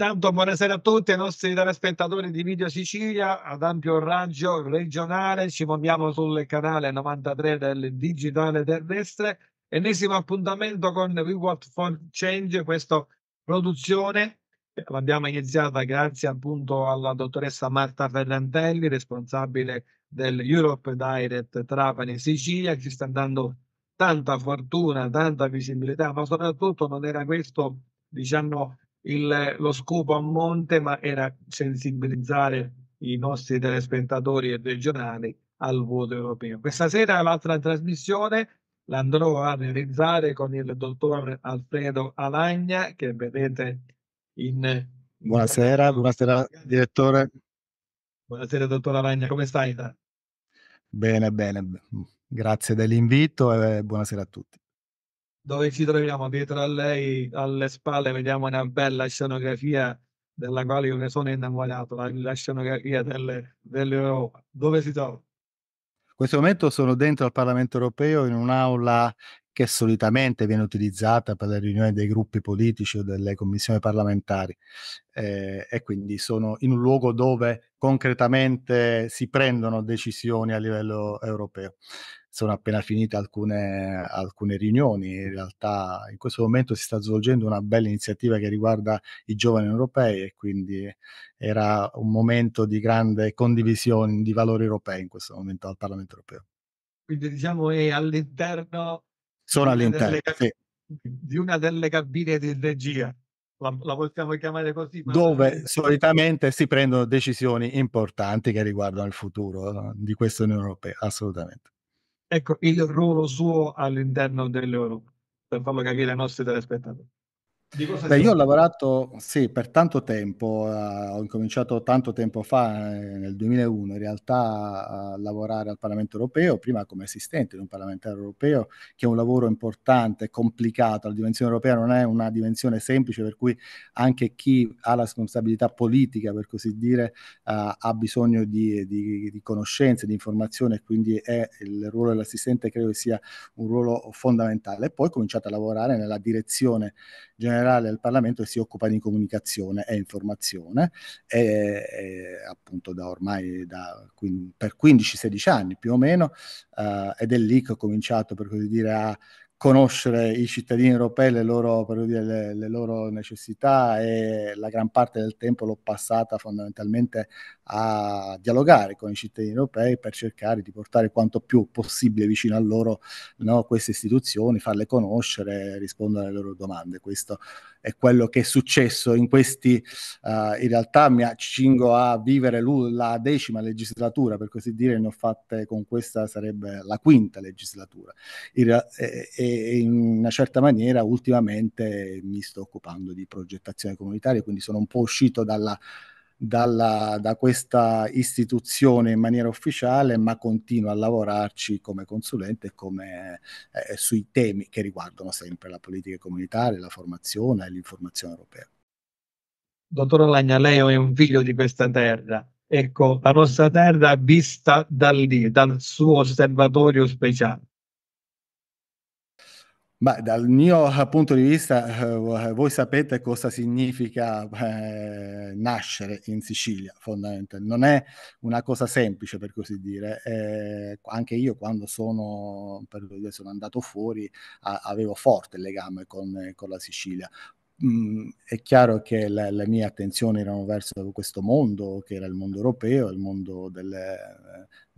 Intanto buonasera a tutti i nostri telespettatori di Video Sicilia ad ampio raggio regionale, ci muoviamo sul canale 93 del digitale terrestre, ennesimo appuntamento con Reward for Change, questa produzione l'abbiamo iniziata grazie appunto alla dottoressa Marta Ferrantelli, responsabile del Europe Direct Trapani Sicilia, ci sta dando tanta fortuna, tanta visibilità, ma soprattutto non era questo, diciamo, il, lo scopo a monte ma era sensibilizzare i nostri telespettatori e regionali al voto europeo. Questa sera l'altra trasmissione l'andrò a realizzare con il dottor Alfredo Alagna che vedete in... Buonasera, buonasera direttore. Buonasera dottor Alagna, come stai? Bene, bene, grazie dell'invito e buonasera a tutti dove ci troviamo dietro a lei, alle spalle, vediamo una bella scenografia della quale io ne sono innamorato, la, la scenografia delle, dell'Europa. Dove si trova? In questo momento sono dentro al Parlamento europeo in un'aula che solitamente viene utilizzata per le riunioni dei gruppi politici o delle commissioni parlamentari eh, e quindi sono in un luogo dove concretamente si prendono decisioni a livello europeo sono appena finite alcune, alcune riunioni, in realtà in questo momento si sta svolgendo una bella iniziativa che riguarda i giovani europei e quindi era un momento di grande condivisione di valori europei in questo momento al Parlamento europeo. Quindi diciamo è all'interno... Sono all'interno, delle, sì. Di una delle cabine di regia. La, la, possiamo chiamare così. Dove solitamente si prendono decisioni importanti che riguardano il futuro di questa Unione Europea, assolutamente ecco il ruolo suo all'interno dell'Europa, per farlo capire ai nostri telespettatori. Beh, io ho lavorato sì, per tanto tempo, eh, ho incominciato tanto tempo fa, eh, nel 2001, in realtà a lavorare al Parlamento europeo, prima come assistente di un parlamentare europeo, che è un lavoro importante, complicato, la dimensione europea non è una dimensione semplice, per cui anche chi ha la responsabilità politica, per così dire, eh, ha bisogno di, di, di conoscenze, di informazione, quindi è, il ruolo dell'assistente credo sia un ruolo fondamentale. E poi ho cominciato a lavorare nella direzione generale generale del Parlamento che si occupa di comunicazione e informazione e, e appunto da ormai da, quin, per 15-16 anni più o meno eh, ed è lì che ho cominciato per così dire a conoscere i cittadini europei, le loro, dire, le, le loro, necessità e la gran parte del tempo l'ho passata fondamentalmente a dialogare con i cittadini europei per cercare di portare quanto più possibile vicino a loro no, queste istituzioni, farle conoscere, rispondere alle loro domande. Questo è quello che è successo in questi, uh, in realtà mi accingo a vivere la decima legislatura, per così dire, ne ho fatte con questa sarebbe la quinta legislatura. In, eh, eh in una certa maniera ultimamente mi sto occupando di progettazione comunitaria, quindi sono un po' uscito dalla, dalla, da questa istituzione in maniera ufficiale, ma continuo a lavorarci come consulente come, eh, sui temi che riguardano sempre la politica comunitaria, la formazione e l'informazione europea. Dottor Lagna, lei è un figlio di questa terra. Ecco, la nostra terra vista da lì, dal suo osservatorio speciale. Beh, dal mio eh, punto di vista, eh, eh, voi sapete cosa significa eh, nascere in Sicilia, fondamentalmente. Non è una cosa semplice, per così dire. Eh, anche io, quando sono, sono andato fuori, a, avevo forte legame con, con la Sicilia. Mm, è chiaro che le, la, mia attenzione era verso questo mondo, che era il mondo europeo, il mondo del,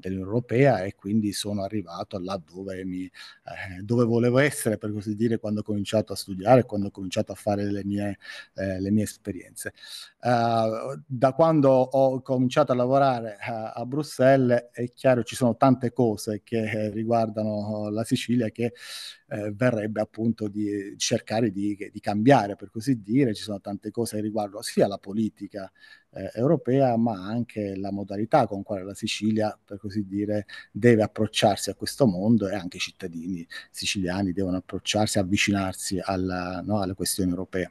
dell'Unione Europea e quindi sono arrivato là dove, mi, eh, dove, volevo essere, per così dire, quando ho cominciato a studiare, quando ho cominciato a fare le mie, eh, le mie esperienze. Uh, da quando ho cominciato a lavorare a, eh, a Bruxelles è chiaro ci sono tante cose che eh, riguardano la Sicilia che eh, verrebbe appunto di cercare di, di, cambiare, per così dire, ci sono tante cose che riguardano sia la politica eh, europea, ma anche la modalità con quale la Sicilia, per così dire, deve approcciarsi a questo mondo e anche i cittadini siciliani devono approcciarsi, avvicinarsi alla, no, alle questioni europee.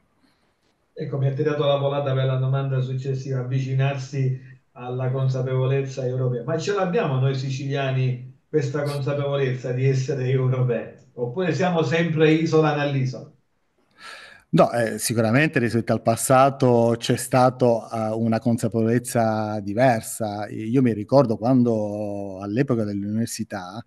Ecco, mi ha tirato la volata per la domanda successiva, avvicinarsi alla consapevolezza europea. Ma ce l'abbiamo noi siciliani questa consapevolezza di essere europei? Oppure siamo sempre isola nell'isola? No, eh, sicuramente rispetto al passato c'è stata uh, eh, una consapevolezza diversa. Io mi ricordo quando all'epoca dell'università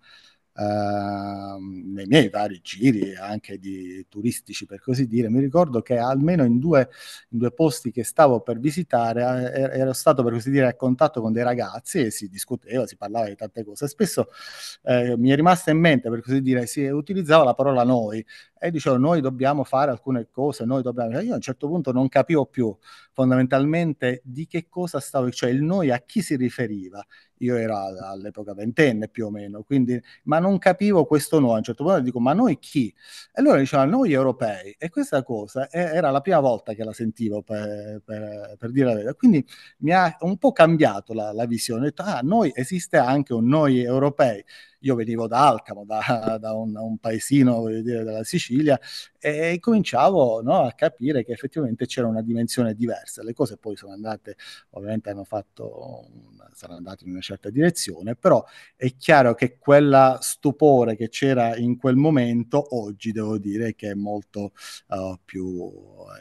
Uh, nei miei vari giri anche di turistici per così dire mi ricordo che almeno in due, in due posti che stavo per visitare eh, er-, ero stato per così dire a contatto con dei ragazzi e si discuteva si parlava di tante cose spesso eh, mi è rimasta in mente per così dire si utilizzava la parola noi e dicevo noi dobbiamo fare alcune cose noi dobbiamo cioè, io a un certo punto non capivo più fondamentalmente di che cosa stavo cioè il noi a chi si riferiva io ero all'epoca ventenne più o meno, quindi, ma non capivo questo no, a un certo punto dico, ma noi chi? E loro dicevano, noi europei, e questa cosa era la prima volta che la sentivo, per, per, per dire la verità, quindi mi ha un po' cambiato la, la visione, ho detto, ah, noi esiste anche un noi europei, io venivo da Alcamo, da, da un, un, paesino, voglio dire, della Sicilia, e cominciavo no, a capire che effettivamente c'era una dimensione diversa. Le cose poi sono andate, ovviamente hanno fatto, sono andate in una certa direzione, però è chiaro che quella stupore che c'era in quel momento, oggi devo dire che è molto uh, più,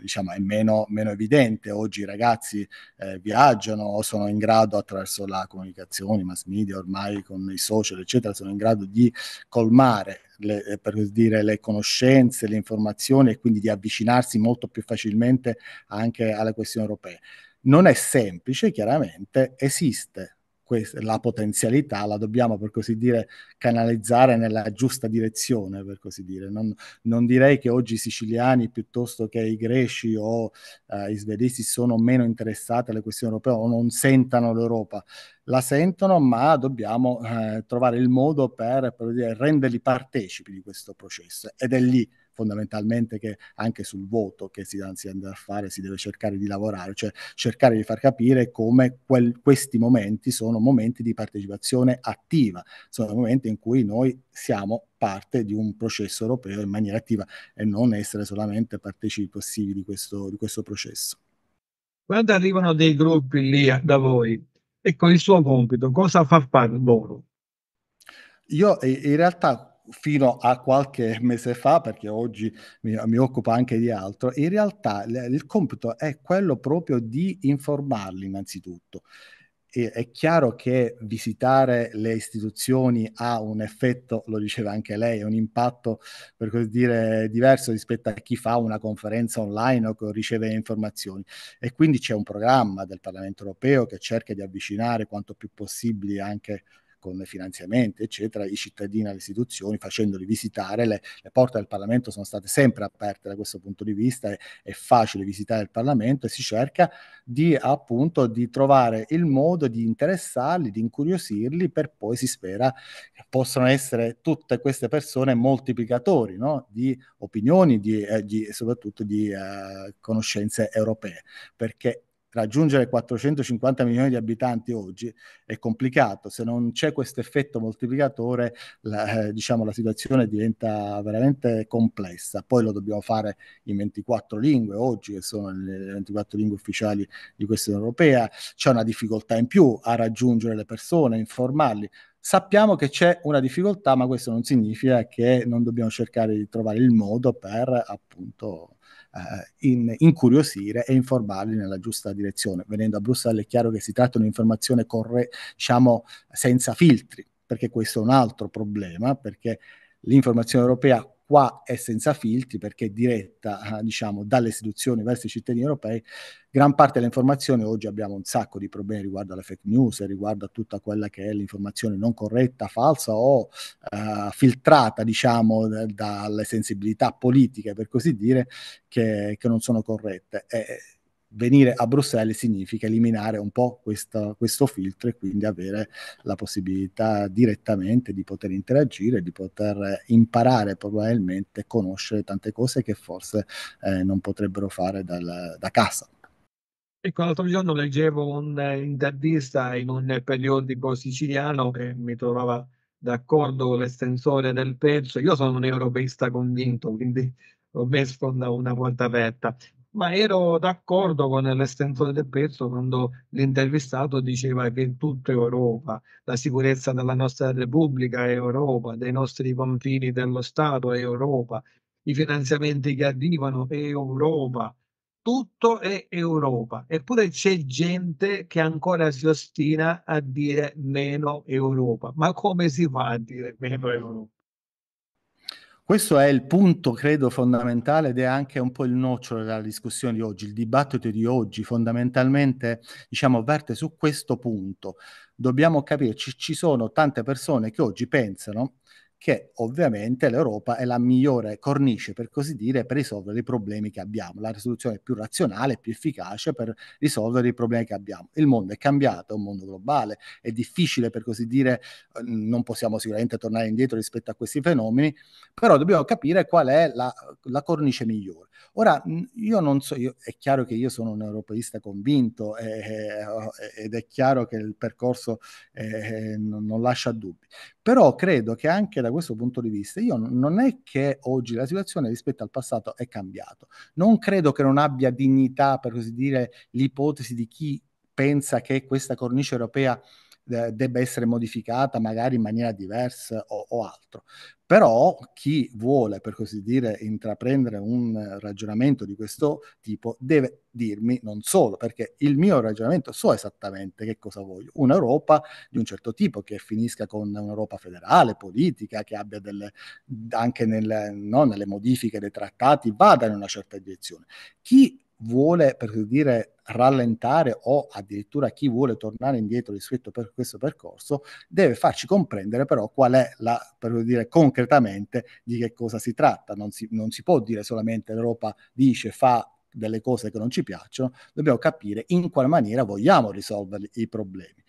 diciamo, è meno, meno, evidente. Oggi i ragazzi eh, viaggiano, sono in grado attraverso la comunicazione, i mass media, ormai con i social, eccetera, sono in grado di colmare le, eh, per dire, le conoscenze, le informazioni e quindi di avvicinarsi molto più facilmente anche alle questioni europee. Non è semplice, chiaramente esiste questa, la potenzialità la dobbiamo, per così dire, canalizzare nella giusta direzione, per così dire. Non, non direi che oggi i siciliani piuttosto che i greci o eh, i svedesi sono meno interessati alle questioni europee o non sentano l'Europa. La sentono, ma dobbiamo eh, trovare il modo per, per dire, renderli partecipi di questo processo. Ed è lì fondamentalmente che anche sul voto che si, si andrà a fare si deve cercare di lavorare, cioè cercare di far capire come quel, questi momenti sono momenti di partecipazione attiva, sono momenti in cui noi siamo parte di un processo europeo in maniera attiva e non essere solamente partecipi passivi di questo, di questo processo. Quando arrivano dei gruppi lì da voi, ecco il suo compito, cosa fa fare loro? Io in realtà fino a qualche mese fa, perché oggi mi, mi occupo anche di altro, in realtà l- il compito è quello proprio di informarli innanzitutto. E, è chiaro che visitare le istituzioni ha un effetto, lo diceva anche lei, un impatto per così dire diverso rispetto a chi fa una conferenza online o che riceve informazioni. E quindi c'è un programma del Parlamento europeo che cerca di avvicinare quanto più possibile anche con finanziamenti, eccetera, i cittadini alle istituzioni, facendoli visitare. Le, le, porte del Parlamento sono state sempre aperte da questo punto di vista, è, è facile visitare il Parlamento e si cerca di appunto di trovare il modo di interessarli, di incuriosirli, per poi si spera che possano essere tutte queste persone moltiplicatori no? di opinioni, e eh, soprattutto di eh, conoscenze europee, perché raggiungere 450 milioni di abitanti oggi è complicato, se non c'è questo effetto moltiplicatore la, eh, diciamo, la situazione diventa veramente complessa, poi lo dobbiamo fare in 24 lingue oggi che sono le 24 lingue ufficiali di questa europea, c'è una difficoltà in più a raggiungere le persone, informarli, Sappiamo che c'è una difficoltà, ma questo non significa che non dobbiamo cercare di trovare il modo per appunto eh, in, incuriosire e informarli nella giusta direzione. Venendo a Bruxelles è chiaro che si tratta di un'informazione corre, diciamo, senza filtri, perché questo è un altro problema, perché l'informazione europea qua è senza filtri perché è diretta eh, diciamo, dalle istituzioni verso i cittadini europei, gran parte delle informazioni, oggi abbiamo un sacco di problemi riguardo alle fake news, riguardo a tutta quella che è l'informazione non corretta, falsa o eh, filtrata diciamo, d- dalle sensibilità politiche, per così dire, che, che non sono corrette. E, venire a Bruxelles significa eliminare un po' questo, questo filtro e quindi avere la possibilità direttamente di poter interagire, di poter eh, imparare probabilmente, conoscere tante cose che forse eh, non potrebbero fare dal, da casa. Ecco, l'altro giorno leggevo un'intervista eh, in un periodico siciliano che mi trovava d'accordo con l'estensore del pezzo. Io sono un europeista convinto, quindi ho messo una porta aperta. Ma ero d'accordo con l'estensore del pezzo quando l'intervistato diceva che tutto è Europa, la sicurezza della nostra Repubblica è Europa, dei nostri confini dello Stato è Europa, i finanziamenti che arrivano è Europa, tutto è Europa. Eppure c'è gente che ancora si ostina a dire meno Europa. Ma come si fa a dire meno Europa? Questo è il punto, credo, fondamentale ed è anche un po' il nocciolo della discussione di oggi. Il dibattito di oggi fondamentalmente, diciamo, verte su questo punto. Dobbiamo capirci, ci sono tante persone che oggi pensano che ovviamente l'Europa è la migliore cornice, per così dire, per risolvere i problemi che abbiamo, la risoluzione più razionale, più efficace per risolvere i problemi che abbiamo. Il mondo è cambiato, è un mondo globale, è difficile, per così dire, eh, non possiamo sicuramente tornare indietro rispetto a questi fenomeni, però dobbiamo capire qual è la, la cornice migliore. Ora, io non so, io, è chiaro che io sono un europeista convinto eh, eh, eh ed è chiaro che il percorso eh, eh, non, non lascia dubbi, però credo che anche da questo punto di vista, io non è che oggi la situazione rispetto al passato è cambiata. Non credo che non abbia dignità, per così dire, l'ipotesi di chi pensa che questa cornice europea debba essere modificata magari in maniera diversa o, o altro però chi vuole, per così dire, intraprendere un ragionamento di questo tipo deve dirmi non solo, perché il mio ragionamento so esattamente che cosa voglio, un'Europa di un certo tipo che finisca con un'Europa federale, politica, che abbia delle, anche nel, no, nelle modifiche dei trattati, vada in una certa direzione. Chi vuole, per dire, rallentare o addirittura chi vuole tornare indietro rispetto a per questo percorso, deve farci comprendere però qual è la, per dire, concretamente di che cosa si tratta. Non si, non si può dire solamente l'Europa dice, fa delle cose che non ci piacciono, dobbiamo capire in quale maniera vogliamo risolvere i problemi.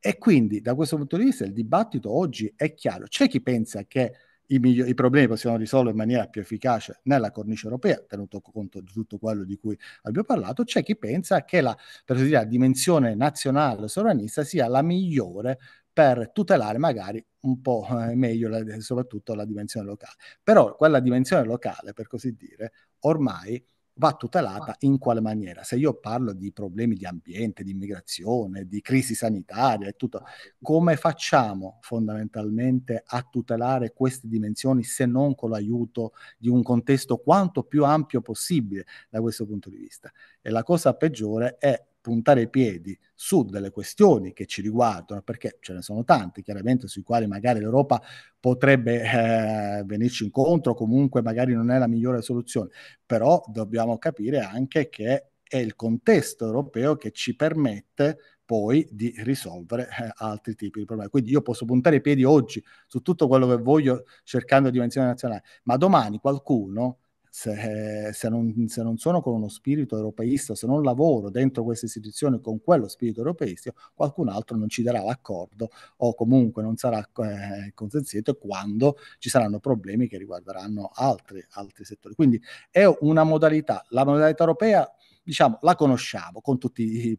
E quindi da questo punto di vista il dibattito oggi è chiaro. C'è chi pensa che i, migli- i, problemi possiamo risolvere in maniera più efficace nella cornice europea, tenuto conto di tutto quello di cui abbiamo parlato, c'è chi pensa che la, dire, la dimensione nazionale sovranista sia la migliore per tutelare magari un po' eh, meglio la, soprattutto la dimensione locale. Però quella dimensione locale, per così dire, ormai va tutelata ah. in quale maniera? Se io parlo di problemi di ambiente, di immigrazione, di crisi sanitaria e tutto, ah, come facciamo fondamentalmente a tutelare queste dimensioni se non con l'aiuto di un contesto quanto più ampio possibile da questo punto di vista? E la cosa peggiore è puntare i piedi su delle questioni che ci riguardano, perché ce ne sono tante chiaramente sui quali magari l'Europa potrebbe eh, venirci incontro, comunque magari non è la migliore soluzione, però dobbiamo capire anche che è il contesto europeo che ci permette poi di risolvere eh, altri tipi di problemi. Quindi io posso puntare i piedi oggi su tutto quello che voglio cercando dimensione nazionale, ma domani qualcuno se, se, non, se, non, sono con uno spirito europeista, se non lavoro dentro queste istituzioni con quello spirito europeista, qualcun altro non ci darà l'accordo o comunque non sarà eh, consentito quando ci saranno problemi che riguarderanno altri, altri settori. Quindi è una modalità, la modalità europea diciamo, la conosciamo con tutti i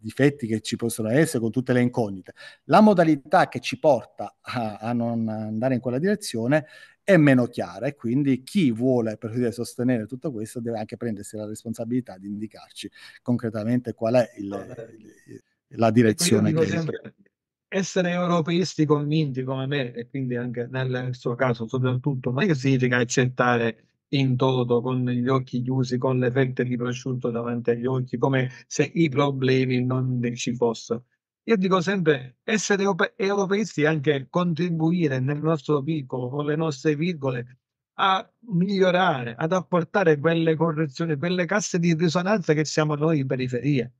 difetti che ci possono essere, con tutte le incognite. La modalità che ci porta a, a non andare in quella direzione è meno chiara e quindi chi vuole per dire, sostenere tutto questo deve anche prendersi la responsabilità di indicarci concretamente qual è il, il, la direzione che sempre, essere europeisti convinti come me e quindi anche nel suo caso soprattutto non significa accettare in toto con gli occhi chiusi con le fette di prosciutto davanti agli occhi come se i problemi non ci fossero io dico sempre, essere europeisti è anche contribuire nel nostro piccolo, con le nostre virgole, a migliorare, ad apportare quelle correzioni, quelle casse di risonanza che siamo noi in periferia.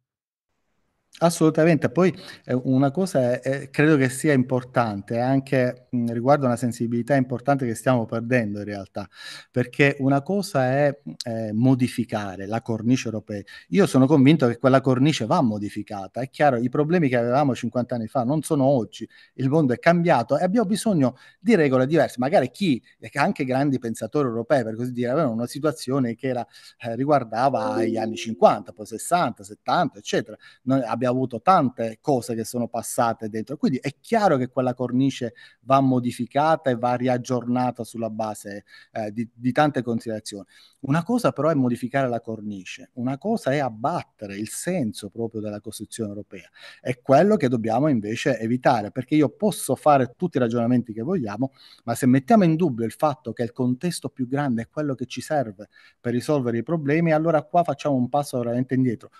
Assolutamente, poi eh, una cosa è, è, credo che sia importante anche mh, riguardo a una sensibilità importante che stiamo perdendo in realtà, perché una cosa è eh, modificare la cornice europea. Io sono convinto che quella cornice va modificata, è chiaro, i problemi che avevamo 50 anni fa non sono oggi, il mondo è cambiato e abbiamo bisogno di regole diverse, magari chi, anche grandi pensatori europei per così dire, avevano una situazione che era, eh, riguardava gli anni 50, poi 60, 70, eccetera. Non, abbia avuto tante cose che sono passate dentro. Quindi è chiaro che quella cornice va modificata e va riaggiornata sulla base eh, di, di tante considerazioni. Una cosa però è modificare la cornice, una cosa è abbattere il senso proprio della Costituzione europea. È quello che dobbiamo invece evitare, perché io posso fare tutti i ragionamenti che vogliamo, ma se mettiamo in dubbio il fatto che il contesto più grande è quello che ci serve per risolvere i problemi, allora qua facciamo un passo veramente indietro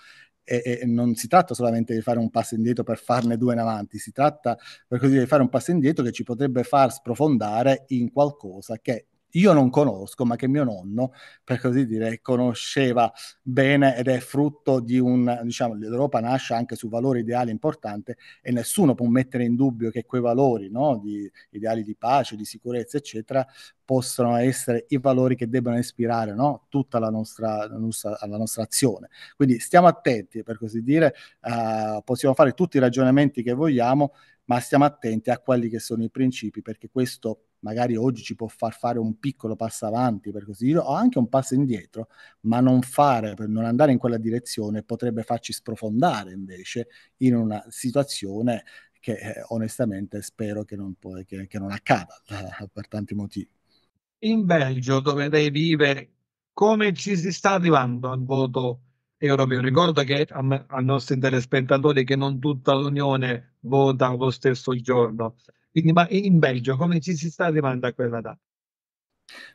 e, e, non si tratta solamente di fare un passo indietro per farne due in avanti, si tratta per così dire di fare un passo indietro che ci potrebbe far sprofondare in qualcosa che io non conosco, ma che mio nonno, per così dire, conosceva bene ed è frutto di un, diciamo, l'Europa nasce anche su valori ideali importanti e nessuno può mettere in dubbio che quei valori, no, di, ideali di pace, di sicurezza, eccetera, possono essere i valori che debbano ispirare no, tutta la nostra, la, nostra, la nostra, azione. Quindi stiamo attenti, per così dire, uh, possiamo fare tutti i ragionamenti che vogliamo, ma stiamo attenti a quelli che sono i principi, perché questo magari oggi ci può far fare un piccolo passo avanti, per così dire, o anche un passo indietro, ma non fare, per non andare in quella direzione, potrebbe farci sprofondare invece in una situazione che eh, onestamente spero che non, può, che, che non accada eh, per tanti motivi. In Belgio, dove lei vive, come ci si sta arrivando al voto europeo? Ricordo che ai nostri telespettatori che non tutta l'Unione vota lo stesso giorno. Quindi, ma in Belgio come ci si sta arrivando a quella data?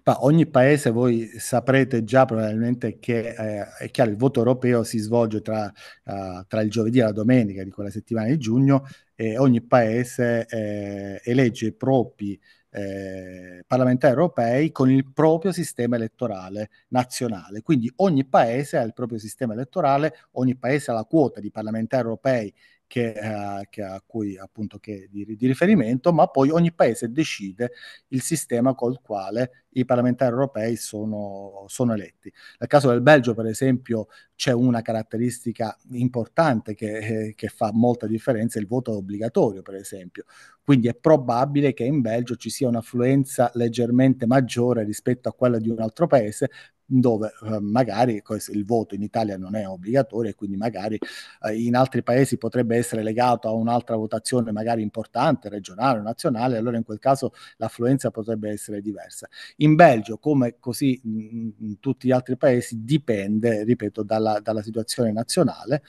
Ma ogni paese voi saprete già probabilmente che eh, è chiaro il voto europeo si svolge tra, uh, tra, il giovedì e la domenica di quella settimana di giugno e ogni paese eh, elegge i propri eh, parlamentari europei con il proprio sistema elettorale nazionale. Quindi ogni paese ha il proprio sistema elettorale, ogni paese ha la quota di parlamentari europei che, eh, che a cui appunto che di, di, riferimento, ma poi ogni paese decide il sistema col quale i parlamentari europei sono, sono eletti. Nel caso del Belgio, per esempio, c'è una caratteristica importante che, eh, che fa molta differenza, il voto obbligatorio, per esempio. Quindi è probabile che in Belgio ci sia un'affluenza leggermente maggiore rispetto a quella di un altro paese dove eh, magari il voto in Italia non è obbligatorio e quindi magari eh, in altri paesi potrebbe essere legato a un'altra votazione magari importante, regionale o nazionale, allora in quel caso l'affluenza potrebbe essere diversa. In Belgio, come così in, in tutti gli altri paesi, dipende, ripeto, dalla, dalla situazione nazionale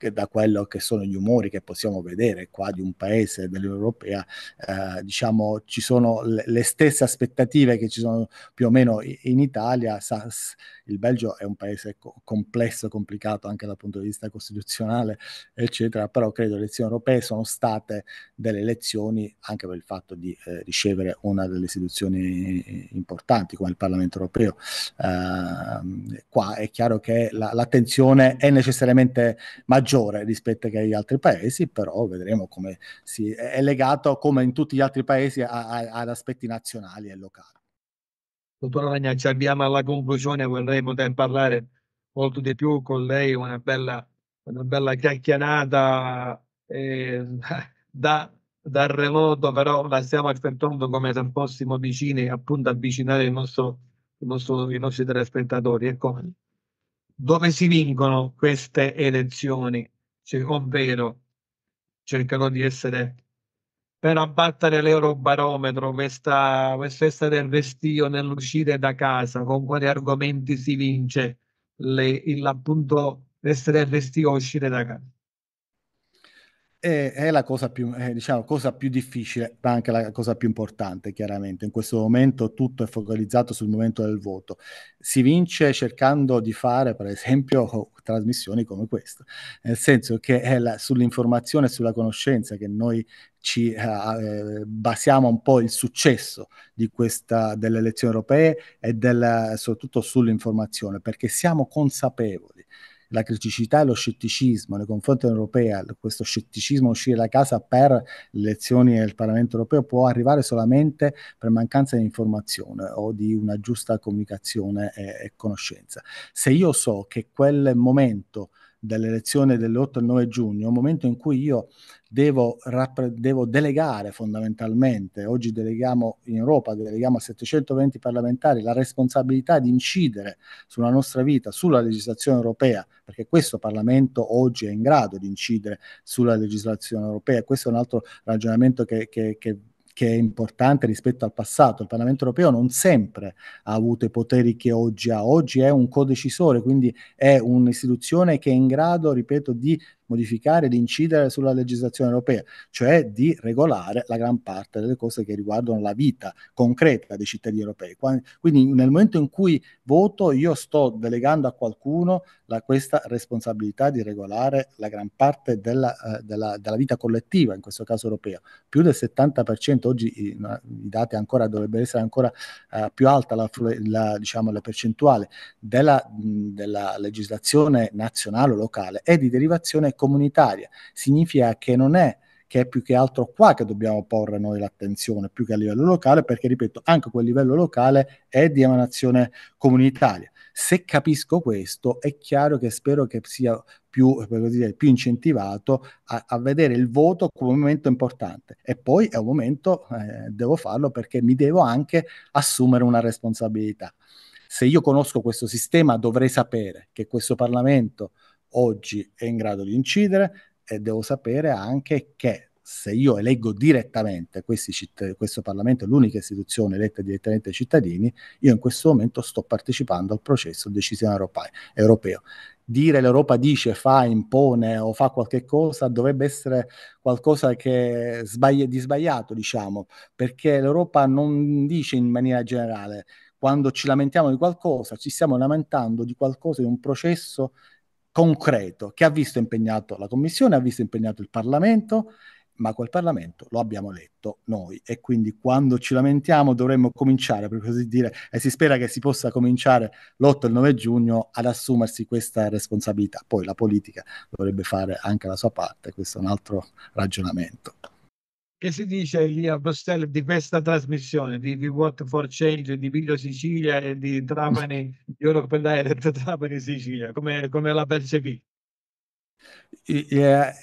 che da quello che sono gli umori che possiamo vedere qua di un paese dell'Unione Europea, eh, diciamo ci sono le, le, stesse aspettative che ci sono più o meno in Italia. Sass, il Belgio è un paese co- complesso, complicato anche dal punto di vista costituzionale, eccetera, però credo le elezioni europee sono state delle elezioni anche per il fatto di eh, ricevere una delle istituzioni importanti come il Parlamento europeo. Eh, qua è chiaro che la, l'attenzione è necessariamente maggiore maggiore rispetto agli altri paesi, però vedremo come si è legato, come in tutti gli altri paesi, a, a, ad aspetti nazionali e locali. Dottor Ragna, ci abbiamo alla conclusione, vorrei poter parlare molto di più con lei, una bella, una bella chiacchierata eh, da, dal remoto, però la stiamo aspettando come se fossimo vicini, appunto avvicinare il nostro, il nostro, i nostri telespettatori. Ecco dove si vincono queste elezioni, cioè, ovvero cercherò di essere per abbattere l'eurobarometro, questa, festa del vestio nell'uscire da casa, con quali argomenti si vince le, il, appunto essere del vestio uscire da casa è, è la cosa più, è, eh, diciamo, cosa più difficile, ma anche la cosa più importante, chiaramente. In questo momento tutto è focalizzato sul momento del voto. Si vince cercando di fare, per esempio, trasmissioni come questa, nel senso che è la, sull'informazione e sulla conoscenza che noi ci eh, eh basiamo un po' il successo questa, delle elezioni europee e del, soprattutto sull'informazione, perché siamo consapevoli la criticità e lo scetticismo nei confronti dell'Europea, questo scetticismo uscire da casa per le elezioni del Parlamento europeo può arrivare solamente per mancanza di informazione o di una giusta comunicazione e, e conoscenza. Se io so che quel momento dell'elezione dell'8 e 9 giugno, un momento in cui io devo, rappre- devo delegare fondamentalmente, oggi deleghiamo in Europa, deleghiamo a 720 parlamentari la responsabilità di incidere sulla nostra vita, sulla legislazione europea, perché questo Parlamento oggi è in grado di incidere sulla legislazione europea, questo è un altro ragionamento che, che, che che è importante rispetto al passato. Il Parlamento europeo non sempre ha avuto i poteri che oggi ha, oggi è un codecisore, quindi è un'istituzione che è in grado, ripeto, di modificare ed incidere sulla legislazione europea, cioè di regolare la gran parte delle cose che riguardano la vita concreta dei cittadini europei. Quindi nel momento in cui voto io sto delegando a qualcuno la, questa responsabilità di regolare la gran parte della, eh, della, della, vita collettiva, in questo caso europea. Più del 70%, oggi i, i dati ancora dovrebbero essere ancora eh, più alta la, la, diciamo, la percentuale della, mh, della legislazione nazionale o locale è di derivazione comunitaria. Significa che non è che è più che altro qua che dobbiamo porre noi l'attenzione, più che a livello locale, perché ripeto, anche quel livello locale è di emanazione comunitaria. Se capisco questo, è chiaro che spero che sia più, dire, più incentivato a, a, vedere il voto come un momento importante. E poi è un momento, eh, devo farlo perché mi devo anche assumere una responsabilità. Se io conosco questo sistema, dovrei sapere che questo Parlamento oggi è in grado di incidere e devo sapere anche che se io eleggo direttamente citt- questo Parlamento, l'unica istituzione eletta direttamente dai cittadini, io in questo momento sto partecipando al processo decisionale europeo. Dire l'Europa dice, fa, impone o fa qualche cosa dovrebbe essere qualcosa che sbagli- di sbagliato, diciamo, perché l'Europa non dice in maniera generale. Quando ci lamentiamo di qualcosa, ci stiamo lamentando di qualcosa, di un processo concreto che ha visto impegnato la Commissione, ha visto impegnato il Parlamento, ma quel Parlamento lo abbiamo letto noi e quindi quando ci lamentiamo dovremmo cominciare, per così dire, e si spera che si possa cominciare l'8 e il 9 giugno ad assumersi questa responsabilità. Poi la politica dovrebbe fare anche la sua parte, questo è un altro ragionamento. Che si dice lì a Bruxelles di questa trasmissione di, di What for Change, di Viglio Sicilia e di Trapani, Europe Direct Trapani Sicilia? Come, come la percepì? Eh,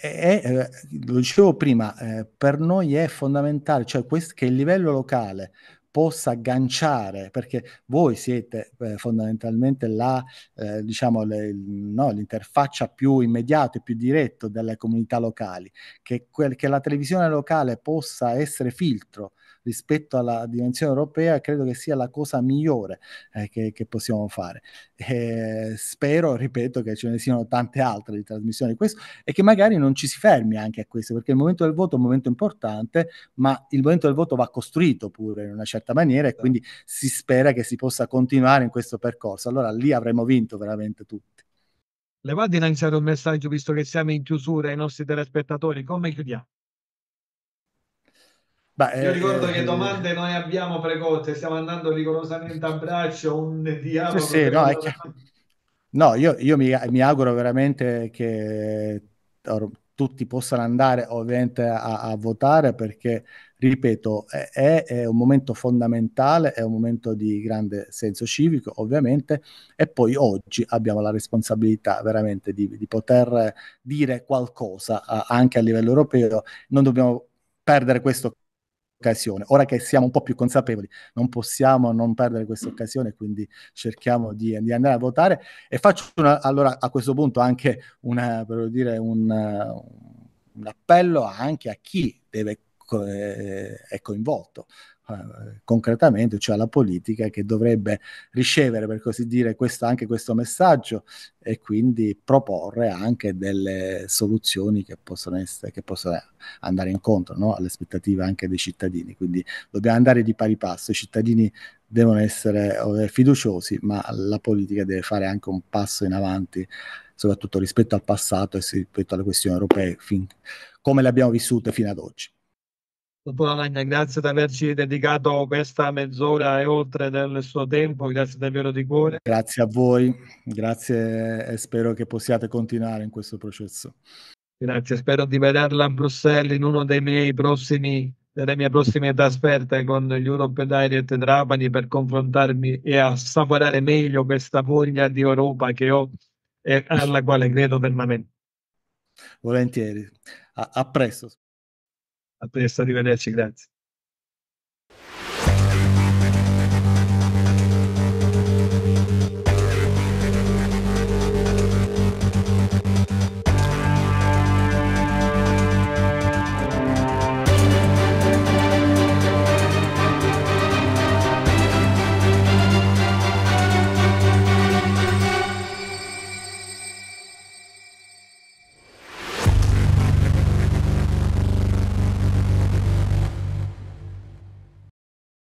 eh, lo dicevo prima, eh, per noi è fondamentale, cioè questo, che il livello locale possa agganciare, perché voi siete eh, fondamentalmente la, eh, diciamo, le, no, l'interfaccia più immediata e più diretta delle comunità locali, che, quel, che la televisione locale possa essere filtro rispetto alla dimensione europea credo che sia la cosa migliore eh, che, che, possiamo fare. Eh, spero, ripeto, che ce ne siano tante altre di trasmissione di questo e che magari non ci si fermi anche a questo, perché il momento del voto è un momento importante, ma il momento del voto va costruito pure in una certa maniera e certo. quindi si spera che si possa continuare in questo percorso. Allora lì avremo vinto veramente tutti. Le vado a lanciare un messaggio, visto che siamo in chiusura ai nostri telespettatori, come chiudiamo? Beh, Io eh, ricordo eh, che eh, domande eh. noi abbiamo precotte, stiamo andando rigorosamente a braccio, un diavolo. Sì, sì, no, no, io, io mi, mi, auguro veramente che tutti possano andare ovviamente a, a votare perché, ripeto, è, è, un momento fondamentale, è un momento di grande senso civico ovviamente e poi oggi abbiamo la responsabilità veramente di, di poter dire qualcosa a, anche a livello europeo, non dobbiamo perdere questo occasione. Ora che siamo un po' più consapevoli, non possiamo non perdere questa occasione, quindi cerchiamo di, di, andare a votare. E faccio una, allora a questo punto anche una, dire, un, un, appello anche a chi deve, eh, è coinvolto eh, concretamente, cioè alla politica che dovrebbe ricevere, per così dire, questo, anche questo messaggio e quindi proporre anche delle soluzioni che possono, essere, che possono andare incontro no? alle aspettative anche dei cittadini. Quindi dobbiamo andare di pari passo, i cittadini devono essere eh, fiduciosi, ma la politica deve fare anche un passo in avanti soprattutto rispetto al passato e rispetto alle questioni europee, fin, come le abbiamo vissute fino ad oggi. Buonanna, grazie di averci dedicato questa mezz'ora e oltre del suo tempo, grazie davvero di cuore. Grazie a voi, grazie e spero che possiate continuare in questo processo. Grazie, spero di vederla a Bruxelles in uno dei miei prossimi delle mie prossime trasferte con gli Europe Direct Trapani per confrontarmi e assaporare meglio questa voglia di Europa che ho e alla quale credo fermamente. Volentieri. A, a presto. A presto, arrivederci, grazie.